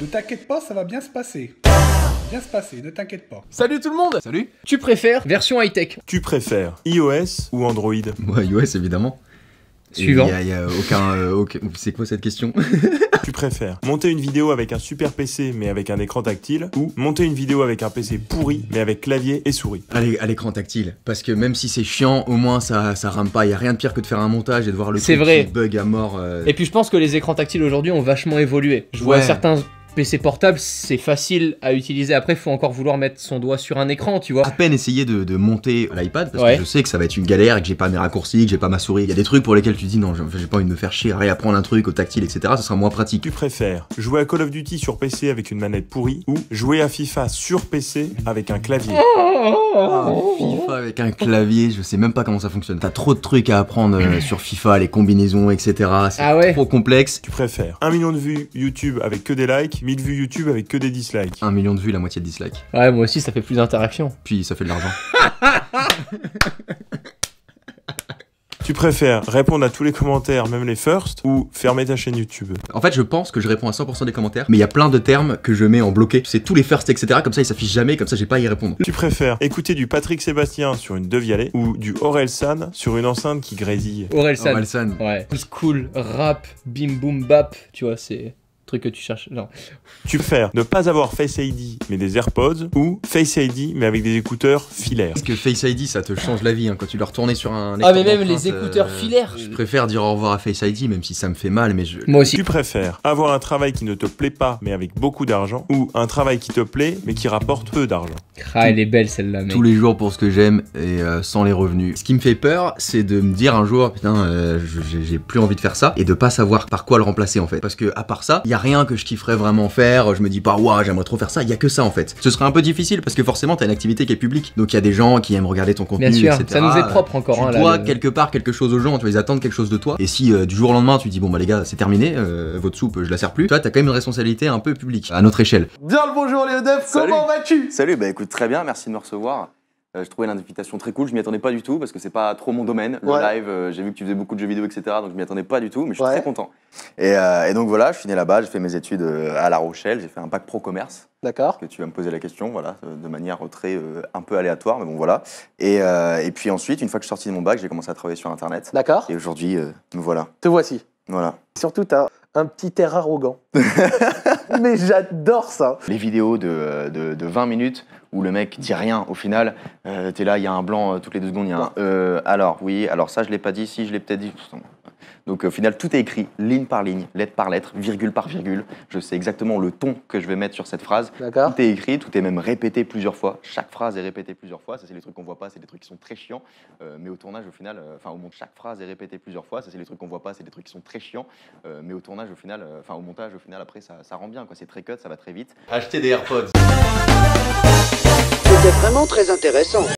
Ne t'inquiète pas, ça va bien se passer. Bien se passer, ne t'inquiète pas. Salut tout le monde Salut Tu préfères version high-tech Tu préfères iOS ou Android Ouais, iOS évidemment. Suivant. Il a, aucun. Euh, c'est quoi cette question Tu préfères monter une vidéo avec un super PC mais avec un écran tactile ou monter une vidéo avec un PC pourri mais avec clavier et souris Allez, à l'écran tactile. Parce que même si c'est chiant, au moins ça, ça rame pas. Il y a rien de pire que de faire un montage et de voir le truc bug à mort. Euh. Et puis je pense que les écrans tactiles aujourd'hui ont vachement évolué. Je vois certains PC portable, c'est facile à utiliser. Après, faut encore vouloir mettre son doigt sur un écran, tu vois. À peine essayer de, monter l'iPad parce que je sais que ça va être une galère, et que j'ai pas mes raccourcis, que j'ai pas ma souris. Il y a des trucs pour lesquels tu dis non, j'ai pas envie de me faire chier, réapprendre un truc au tactile, etc. Ce sera moins pratique. Tu préfères jouer à Call of Duty sur PC avec une manette pourrie ou jouer à FIFA sur PC avec un clavier oh, oh, oh, ah, oh. FIFA avec un clavier, je sais même pas comment ça fonctionne. T'as trop de trucs à apprendre euh, sur FIFA, les combinaisons, etc. C'est ah trop complexe. Tu préfères 1 million de vues YouTube avec que des likes, 1000 vues YouTube avec que des dislikes. 1 million de vues, la moitié de dislikes. Ouais, moi aussi, ça fait plus d'interactions. Puis ça fait de l'argent. Tu préfères répondre à tous les commentaires, même les first, ou fermer ta chaîne YouTube En fait, je pense que je réponds à 100% des commentaires, mais il y a plein de termes que je mets en bloqué. C'est tous les firsts, etc. Comme ça, ils s'affichent jamais, comme ça, j'ai pas à y répondre. Tu préfères écouter du Patrick Sébastien sur une Devialet ou du San sur une enceinte qui grésille Orelsan. San. Ouais. Cool, rap, bim boum bap, tu vois, c'est truc que tu cherches. Non. Tu faire ne pas avoir Face ID mais des AirPods ou Face ID mais avec des écouteurs filaires. Parce que Face ID ça te change la vie hein, quand tu dois retourner sur un. Ah mais même les écouteurs euh, filaires. Je préfère dire au revoir à Face ID même si ça me fait mal mais je. Moi aussi. Tu préfères avoir un travail qui ne te plaît pas mais avec beaucoup d'argent ou un travail qui te plaît mais qui rapporte peu d'argent. craie ah, elle est belle celle-là. Tous les jours pour ce que j'aime et euh, sans les revenus. Ce qui me fait peur c'est de me dire un jour putain euh, j'ai plus envie de faire ça et de pas savoir par quoi le remplacer en fait parce que à part ça il y a rien que je kifferais vraiment faire, je me dis pas, waouh, j'aimerais trop faire ça, il y a que ça en fait. Ce serait un peu difficile parce que forcément, t'as une activité qui est publique, donc il y a des gens qui aiment regarder ton contenu, Bien sûr, ça nous est propre encore. Tu hein, dois quelque part quelque chose aux gens, tu ils attendent quelque chose de toi, et si euh, du jour au lendemain, tu dis, bon bah les gars, c'est terminé, euh, votre soupe, je la sers plus, toi, t'as quand même une responsabilité un peu publique, à notre échelle. Bien le bonjour, Léodef, comment vas-tu Salut, bah écoute, très bien, merci de me recevoir. Euh, je trouvais l'invitation très cool, je m'y attendais pas du tout parce que c'est pas trop mon domaine, le live. Euh, j'ai vu que tu faisais beaucoup de jeux vidéo, etc. Donc je m'y attendais pas du tout, mais je suis très content. Euh, et, donc voilà, je finis là-bas, j'ai fait mes études à La Rochelle, j'ai fait un bac pro commerce. D'accord. Que tu vas me poser la question, voilà, de manière très un peu aléatoire, mais bon voilà. Et, puis ensuite, une fois que je suis sorti de mon bac, j'ai commencé à travailler sur Internet. D'accord. Et aujourd'hui, me voilà. Te voici. Voilà. Surtout, tu as un petit air arrogant. Mais j'adore ça. Les vidéos de, 20 minutes où le mec dit rien au final, euh, t'es là, il y a un blanc euh, toutes les deux secondes, il y a un euh, alors oui, alors ça je l'ai pas dit, si je l'ai peut-être dit. Donc au final, tout est écrit ligne par ligne, lettre par lettre, virgule par virgule. Je sais exactement le ton que je vais mettre sur cette phrase. Tout est écrit, tout est même répété plusieurs fois. Chaque phrase est répétée plusieurs fois. Ça, c'est les trucs qu'on voit pas, c'est des trucs qui sont très chiants. Euh, mais au tournage, au final, euh, enfin au montage, chaque phrase est répétée plusieurs fois. Ça, c'est les trucs qu'on voit pas, c'est des trucs qui sont très chiants. Euh, mais au tournage, au final, enfin au montage, au final, après, ça, ça rend bien. C'est très cut, ça va très vite. Acheter des AirPods. C'était vraiment très intéressant.